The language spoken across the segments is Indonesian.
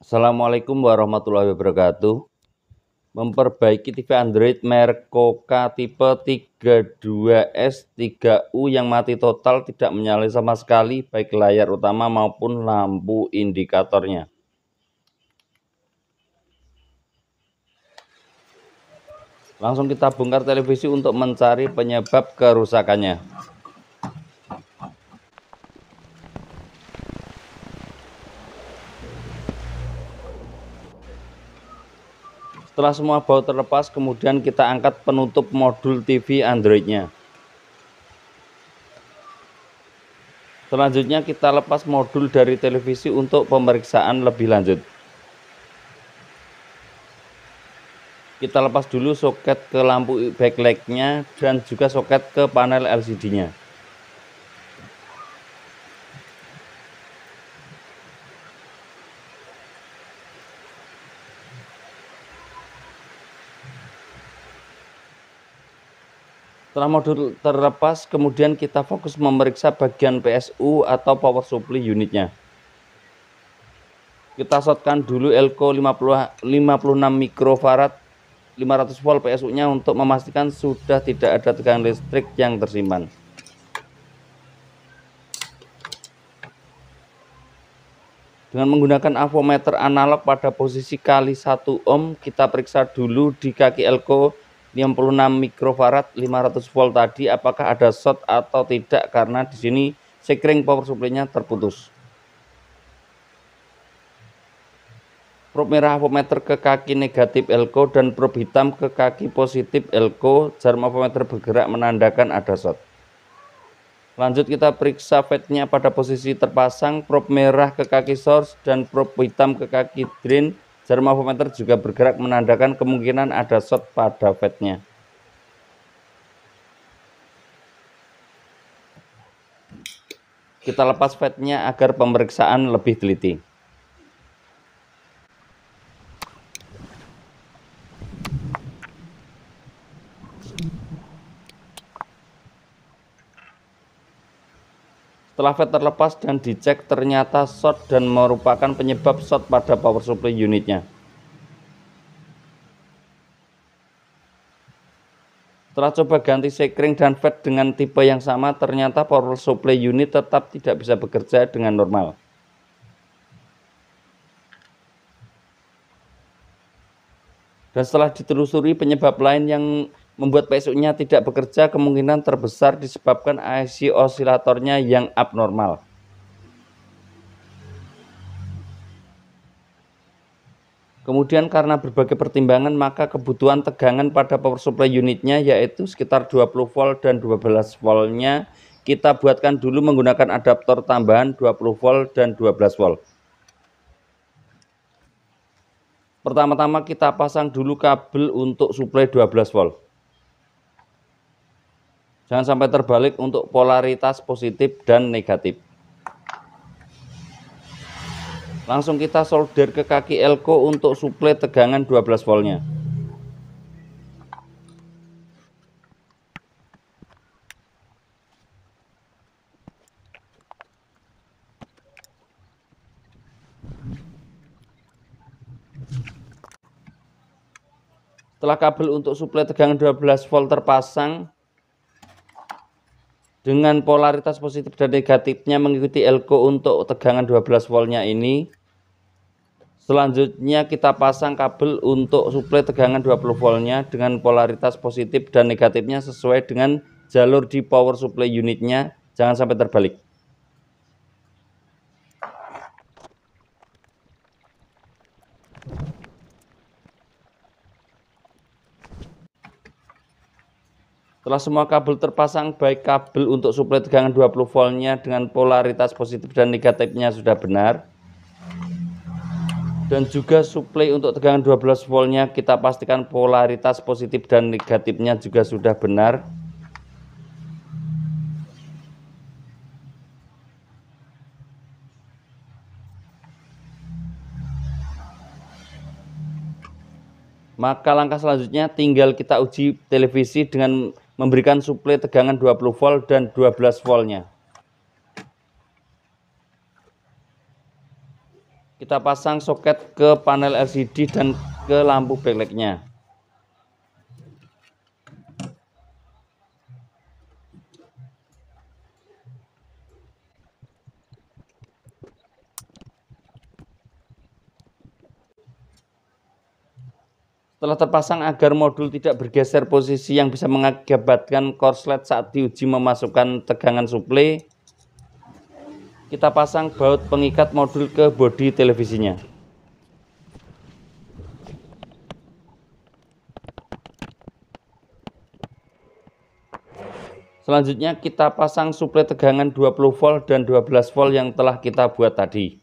Assalamualaikum warahmatullahi wabarakatuh. Memperbaiki TV Android merek Koka tipe 32S3U yang mati total tidak menyala sama sekali baik layar utama maupun lampu indikatornya. Langsung kita bongkar televisi untuk mencari penyebab kerusakannya. Setelah semua baut terlepas, kemudian kita angkat penutup modul TV Androidnya. Selanjutnya kita lepas modul dari televisi untuk pemeriksaan lebih lanjut. Kita lepas dulu soket ke lampu backlight-nya dan juga soket ke panel LCD-nya. Setelah modul terlepas, kemudian kita fokus memeriksa bagian PSU atau power supply unitnya. Kita shotkan dulu elko 50, 56 mikrofarad 500 volt PSU-nya untuk memastikan sudah tidak ada tegangan listrik yang tersimpan. Dengan menggunakan avometer analog pada posisi kali 1 ohm, kita periksa dulu di kaki elko 56 mikrofarad 500 volt tadi apakah ada shot atau tidak karena di sini sekring power supply-nya terputus. Probe merah voltmeter ke kaki negatif elko dan probe hitam ke kaki positif elko. Jarum voltmeter bergerak menandakan ada shot. Lanjut kita periksa fednya pada posisi terpasang, probe merah ke kaki source dan probe hitam ke kaki drain Jermafometer juga bergerak menandakan kemungkinan ada shot pada fednya. Kita lepas fednya agar pemeriksaan lebih teliti. Setelah FET terlepas dan dicek ternyata short dan merupakan penyebab short pada power supply unitnya. Setelah coba ganti sekring dan FET dengan tipe yang sama, ternyata power supply unit tetap tidak bisa bekerja dengan normal. Dan setelah ditelusuri penyebab lain yang membuat PSU-nya tidak bekerja kemungkinan terbesar disebabkan IC osilatornya yang abnormal. Kemudian karena berbagai pertimbangan maka kebutuhan tegangan pada power supply unitnya yaitu sekitar 20 volt dan 12 voltnya kita buatkan dulu menggunakan adaptor tambahan 20 volt dan 12 volt. Pertama-tama kita pasang dulu kabel untuk suplai 12 volt. Jangan sampai terbalik untuk polaritas positif dan negatif. Langsung kita solder ke kaki elko untuk suplai tegangan 12 voltnya. Setelah kabel untuk suplai tegangan 12 volt terpasang, dengan polaritas positif dan negatifnya mengikuti elko untuk tegangan 12 voltnya ini selanjutnya kita pasang kabel untuk suplai tegangan 20 voltnya dengan polaritas positif dan negatifnya sesuai dengan jalur di power supply unitnya jangan sampai terbalik Setelah semua kabel terpasang, baik kabel untuk suplai tegangan 20 voltnya dengan polaritas positif dan negatifnya sudah benar. Dan juga suplai untuk tegangan 12 voltnya kita pastikan polaritas positif dan negatifnya juga sudah benar. Maka langkah selanjutnya tinggal kita uji televisi dengan memberikan suplai tegangan 20 volt dan 12 voltnya. Kita pasang soket ke panel LCD dan ke lampu backlightnya. telah terpasang agar modul tidak bergeser posisi yang bisa mengakibatkan korslet saat diuji memasukkan tegangan suplai. Kita pasang baut pengikat modul ke bodi televisinya. Selanjutnya kita pasang suplai tegangan 20 volt dan 12 volt yang telah kita buat tadi.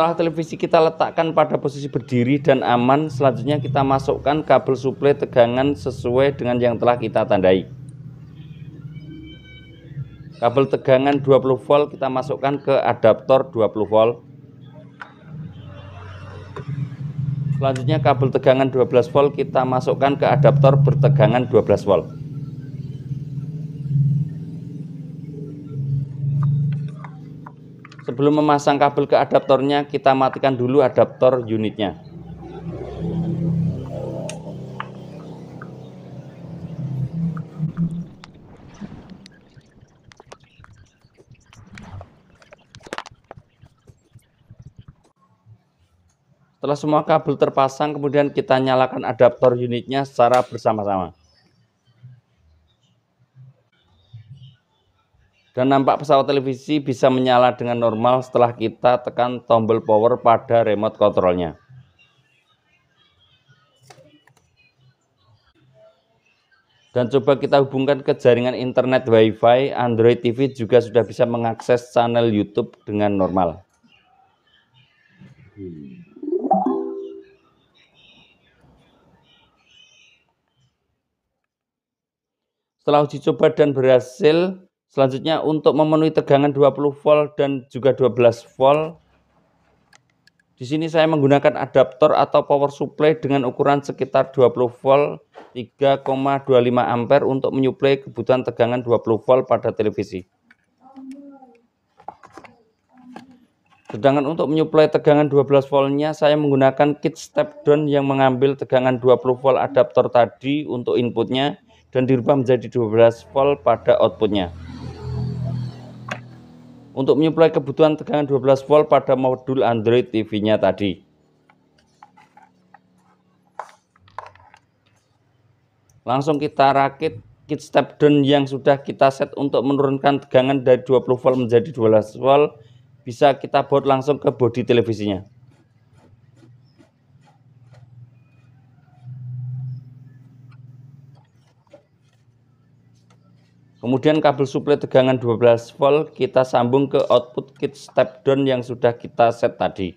Setelah televisi kita letakkan pada posisi berdiri dan aman, selanjutnya kita masukkan kabel suplai tegangan sesuai dengan yang telah kita tandai. Kabel tegangan 20 volt kita masukkan ke adaptor 20 volt. Selanjutnya kabel tegangan 12 volt kita masukkan ke adaptor bertegangan 12 volt. sebelum memasang kabel ke adaptornya kita matikan dulu adaptor unitnya Setelah semua kabel terpasang, kemudian kita nyalakan adaptor unitnya secara bersama-sama. dan nampak pesawat televisi bisa menyala dengan normal setelah kita tekan tombol power pada remote kontrolnya. Dan coba kita hubungkan ke jaringan internet WiFi, Android TV juga sudah bisa mengakses channel YouTube dengan normal. Setelah uji coba dan berhasil, Selanjutnya untuk memenuhi tegangan 20 volt dan juga 12 volt di sini saya menggunakan adaptor atau power supply dengan ukuran sekitar 20 volt 3,25 ampere untuk menyuplai kebutuhan tegangan 20 volt pada televisi. Sedangkan untuk menyuplai tegangan 12 voltnya saya menggunakan kit step down yang mengambil tegangan 20 volt adaptor tadi untuk inputnya dan dirubah menjadi 12 volt pada outputnya untuk menyuplai kebutuhan tegangan 12 volt pada modul Android TV-nya tadi. Langsung kita rakit kit step down yang sudah kita set untuk menurunkan tegangan dari 20 volt menjadi 12 volt bisa kita buat langsung ke bodi televisinya. Kemudian kabel suplai tegangan 12 volt kita sambung ke output kit step down yang sudah kita set tadi.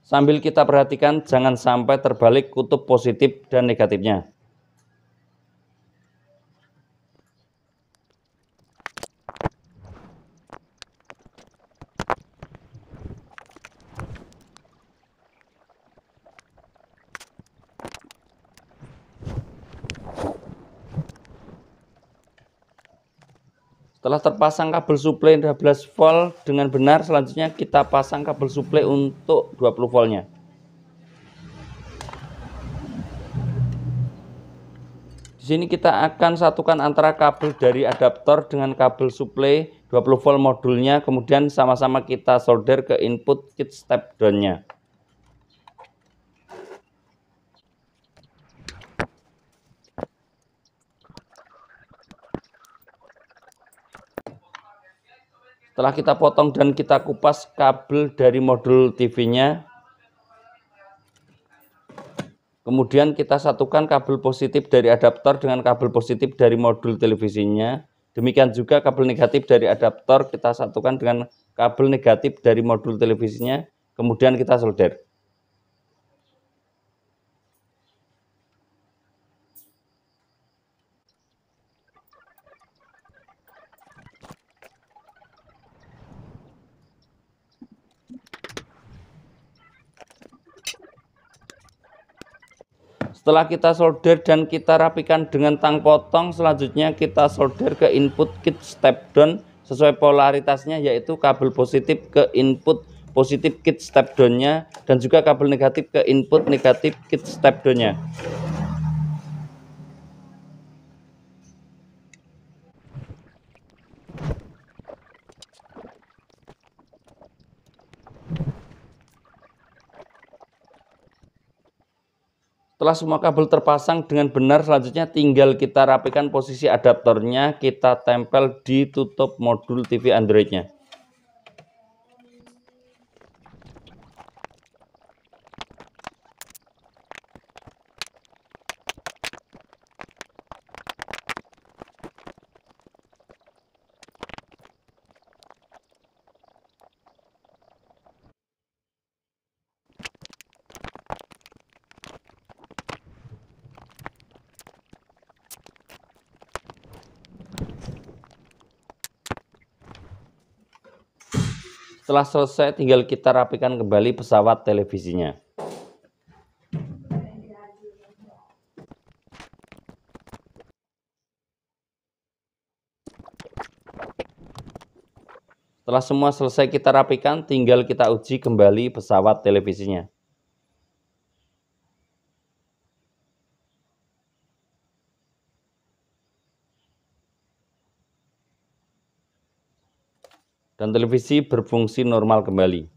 Sambil kita perhatikan jangan sampai terbalik kutub positif dan negatifnya. Setelah terpasang kabel suplai 12 volt dengan benar, selanjutnya kita pasang kabel suplai untuk 20 voltnya. Di sini kita akan satukan antara kabel dari adaptor dengan kabel suplai 20 volt modulnya, kemudian sama-sama kita solder ke input kit step down-nya. Setelah kita potong dan kita kupas kabel dari modul TV-nya. Kemudian kita satukan kabel positif dari adaptor dengan kabel positif dari modul televisinya. Demikian juga kabel negatif dari adaptor kita satukan dengan kabel negatif dari modul televisinya. Kemudian kita solder. Setelah kita solder dan kita rapikan dengan tang potong, selanjutnya kita solder ke input kit step down sesuai polaritasnya yaitu kabel positif ke input positif kit step down-nya dan juga kabel negatif ke input negatif kit step down-nya. Setelah semua kabel terpasang dengan benar, selanjutnya tinggal kita rapikan posisi adaptornya, kita tempel di tutup modul TV Androidnya. Setelah selesai tinggal kita rapikan kembali pesawat televisinya. Setelah semua selesai kita rapikan, tinggal kita uji kembali pesawat televisinya. dan televisi berfungsi normal kembali.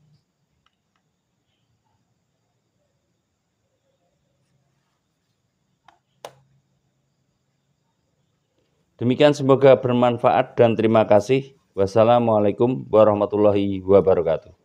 Demikian semoga bermanfaat dan terima kasih. Wassalamualaikum warahmatullahi wabarakatuh.